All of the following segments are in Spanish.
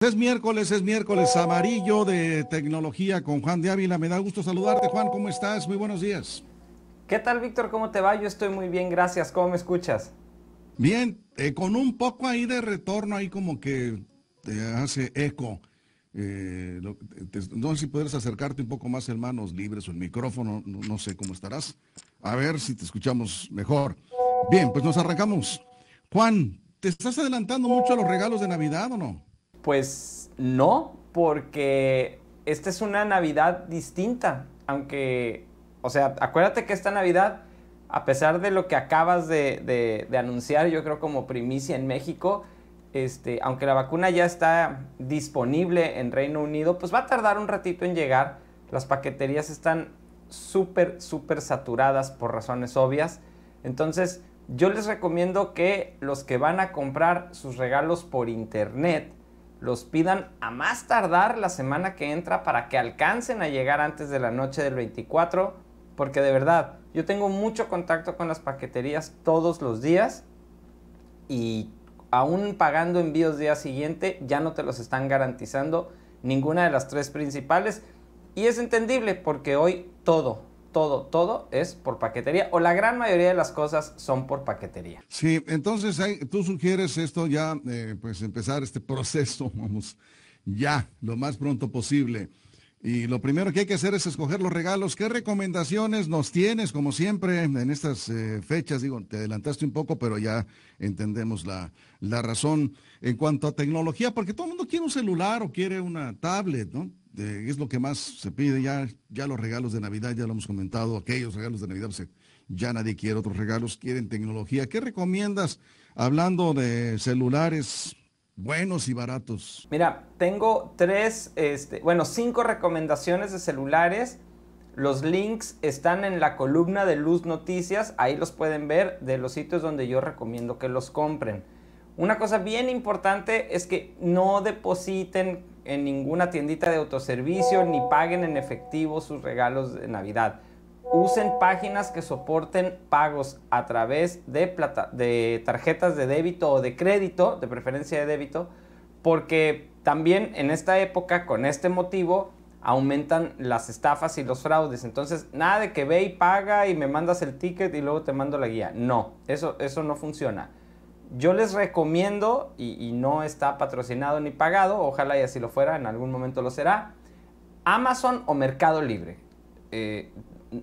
Es miércoles, es miércoles amarillo de tecnología con Juan de Ávila. Me da gusto saludarte, Juan. ¿Cómo estás? Muy buenos días. ¿Qué tal, Víctor? ¿Cómo te va? Yo estoy muy bien, gracias. ¿Cómo me escuchas? Bien, eh, con un poco ahí de retorno, ahí como que te eh, hace eco. Eh, no sé si puedes acercarte un poco más en manos libres o el micrófono, no sé cómo estarás. A ver si te escuchamos mejor. Bien, pues nos arrancamos. Juan, ¿te estás adelantando mucho a los regalos de Navidad o no? Pues no, porque esta es una Navidad distinta, aunque, o sea, acuérdate que esta Navidad, a pesar de lo que acabas de, anunciar, yo creo como primicia en México, este, aunque la vacuna ya está disponible en Reino Unido, pues va a tardar un ratito en llegar. Las paqueterías están súper, súper saturadas por razones obvias. Entonces, yo les recomiendo que los que van a comprar sus regalos por internet los pidan a más tardar la semana que entra para que alcancen a llegar antes de la noche del 24, porque de verdad, yo tengo mucho contacto con las paqueterías todos los días y aún pagando envíos día siguiente ya no te los están garantizando ninguna de las tres principales y es entendible porque hoy todo, todo, todo es por paquetería o la gran mayoría de las cosas son por paquetería. Sí, entonces tú sugieres esto ya, eh, pues empezar este proceso, vamos, ya, lo más pronto posible. Y lo primero que hay que hacer es escoger los regalos. ¿Qué recomendaciones nos tienes, como siempre, en estas eh, fechas? Digo, te adelantaste un poco, pero ya entendemos la, la razón en cuanto a tecnología, porque todo el mundo quiere un celular o quiere una tablet, ¿no? Este, es lo que más se pide. Ya, ya los regalos de Navidad, ya lo hemos comentado, aquellos regalos de Navidad, pues, ya nadie quiere otros regalos, quieren tecnología. ¿Qué recomiendas hablando de celulares buenos y baratos? Mira, tengo tres, este, bueno, cinco recomendaciones de celulares. Los links están en la columna de Luz Noticias, ahí los pueden ver de los sitios donde yo recomiendo que los compren. Una cosa bien importante es que no depositen en ninguna tiendita de autoservicio ni paguen en efectivo sus regalos de Navidad. Usen páginas que soporten pagos a través de, de tarjetas de débito o de crédito, de preferencia de débito, porque también en esta época, con este motivo, aumentan las estafas y los fraudes. Entonces, nada de que ve y paga y me mandas el ticket y luego te mando la guía. No, eso, eso no funciona. Yo les recomiendo, y, no está patrocinado ni pagado, ojalá y así lo fuera, en algún momento lo será, Amazon o Mercado Libre. Eh,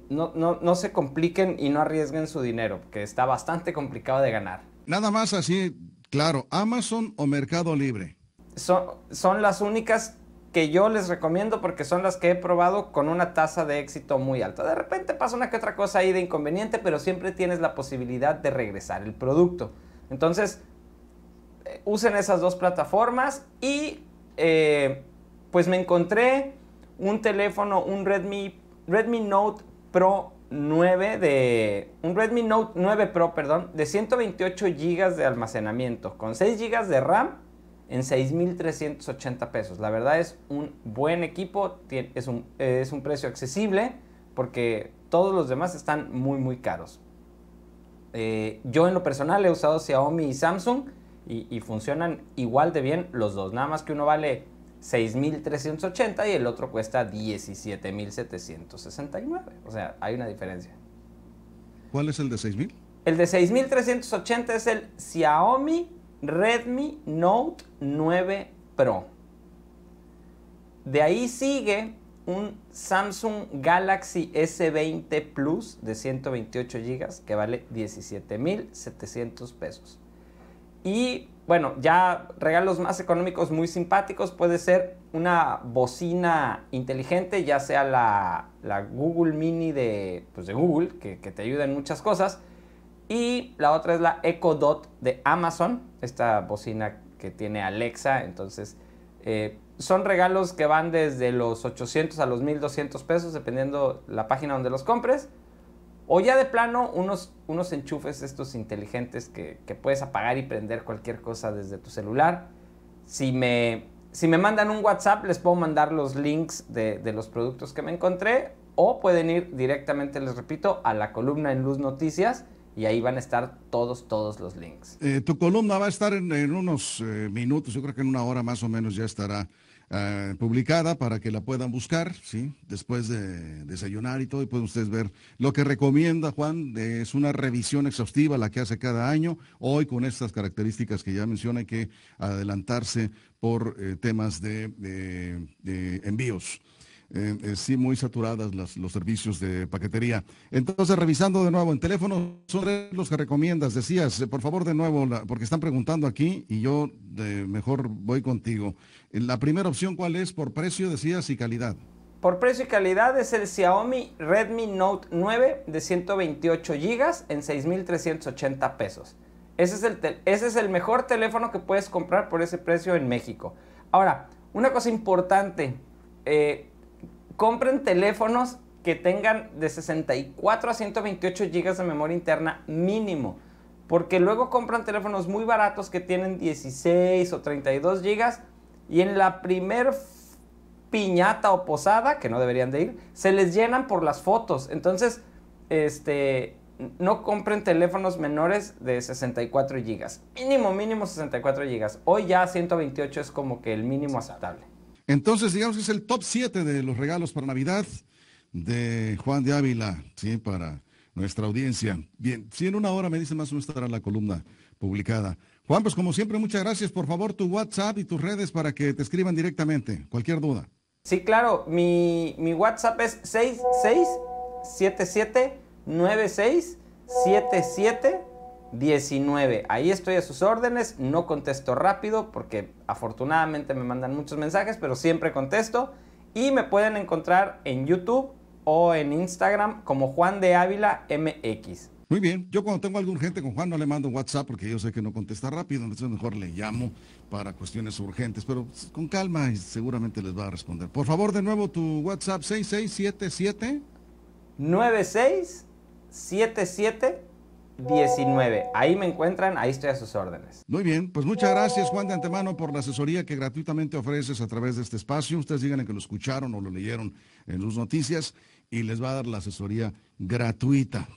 no, no, no se compliquen y no arriesguen su dinero, que está bastante complicado de ganar. Nada más así, claro, Amazon o Mercado Libre. Son, son las únicas que yo les recomiendo porque son las que he probado con una tasa de éxito muy alta. De repente pasa una que otra cosa ahí de inconveniente, pero siempre tienes la posibilidad de regresar el producto. Entonces, eh, usen esas dos plataformas y eh, pues me encontré un teléfono, un Redmi, Note Pro 9 de un Redmi Note 9 Pro, perdón, de 128 GB de almacenamiento con 6 GB de RAM en 6.380 pesos. La verdad es un buen equipo, es un precio accesible porque todos los demás están muy muy caros. Eh, yo en lo personal he usado Xiaomi y Samsung y, y, funcionan igual de bien los dos, nada más que uno vale 6.380 y el otro cuesta 17.769. O sea, hay una diferencia. ¿Cuál es el de 6.000? El de 6.380 es el Xiaomi Redmi Note 9 Pro. De ahí sigue un Samsung Galaxy S20 Plus de 128 GB que vale 17,700 pesos. Y bueno, ya regalos más económicos muy simpáticos puede ser una bocina inteligente, ya sea la, Google Mini de, pues, Google, que, te ayuda en muchas cosas. Y la otra es la Echo Dot de Amazon, esta bocina que tiene Alexa, entonces eh, son regalos que van desde los 800 a los 1200 pesos, dependiendo la página donde los compres. O ya de plano, unos, enchufes estos inteligentes que, puedes apagar y prender cualquier cosa desde tu celular. Si me, mandan un WhatsApp, les puedo mandar los links de los productos que me encontré. O pueden ir directamente, les repito, a la columna en Luz Noticias y ahí van a estar todos, todos los links. Eh, tu columna va a estar en, unos eh, minutos, yo creo que en una hora más o menos ya estará eh, publicada para que la puedan buscar, ¿sí? Después de desayunar y todo, y pueden ustedes ver. Lo que recomienda Juan es una revisión exhaustiva, la que hace cada año, hoy con estas características que ya mencioné, hay que adelantarse por temas de envíos. Eh, eh, sí muy saturadas los servicios de paquetería. Entonces, revisando de nuevo en teléfono, son los que recomiendas. Decías, eh, por favor, de nuevo, porque están preguntando aquí y yo mejor voy contigo. La primera opción, ¿cuál es? Por precio, decías, y calidad. Por precio y calidad es el Xiaomi Redmi Note 9 de 128 GB en 6.380 pesos. Ese es, el ese es el mejor teléfono que puedes comprar por ese precio en México. Ahora, una cosa importante, compren teléfonos que tengan de 64 a 128 gigas de memoria interna mínimo. Porque luego compran teléfonos muy baratos que tienen 16 o 32 gigas y en la primer piñata o posada, que no deberían de ir, se les llenan por las fotos. Entonces, este, no compren teléfonos menores de 64 gigas, Mínimo, mínimo 64 gigas. Hoy ya 128 es como que el mínimo aceptable. Entonces, digamos que es el top 7 de los regalos para Navidad de Juan de Ávila, ¿sí? Para nuestra audiencia. Bien, si en una hora me dicen más o menos estará la columna publicada. Juan, pues como siempre, muchas gracias. Por favor, tu WhatsApp y tus redes para que te escriban directamente. Cualquier duda. Sí, claro. Mi, mi WhatsApp es 66779677. 19. Ahí estoy a sus órdenes, no contesto rápido porque afortunadamente me mandan muchos mensajes, pero siempre contesto. Y me pueden encontrar en YouTube o en Instagram como Juan de Ávila MX. Muy bien, yo cuando tengo algún gente con Juan no le mando WhatsApp porque yo sé que no contesta rápido, entonces mejor le llamo para cuestiones urgentes, pero con calma y seguramente les va a responder. Por favor, de nuevo tu WhatsApp 6677 9677 19. Ahí me encuentran, ahí estoy a sus órdenes. Muy bien, pues muchas gracias Juan de antemano por la asesoría que gratuitamente ofreces a través de este espacio. Ustedes digan que lo escucharon o lo leyeron en sus noticias y les va a dar la asesoría gratuita.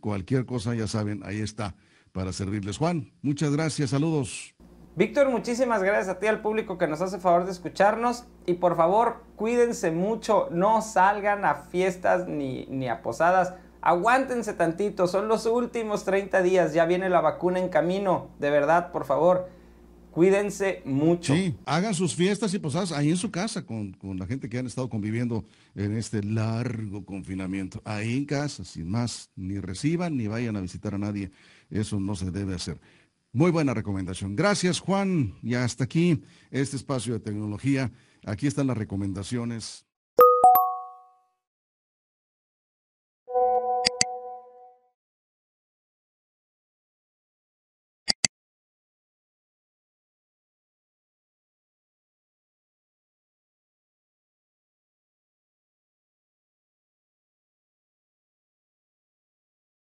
Cualquier cosa ya saben, ahí está para servirles. Juan, muchas gracias, saludos. Víctor, muchísimas gracias a ti, al público que nos hace favor de escucharnos. Y por favor, cuídense mucho, no salgan a fiestas ni, ni a posadas aguántense tantito, son los últimos 30 días, ya viene la vacuna en camino, de verdad, por favor. Cuídense mucho. Sí, hagan sus fiestas y posadas ahí en su casa con, la gente que han estado conviviendo en este largo confinamiento. Ahí en casa, sin más, ni reciban ni vayan a visitar a nadie. Eso no se debe hacer. Muy buena recomendación. Gracias, Juan. Y hasta aquí este espacio de tecnología. Aquí están las recomendaciones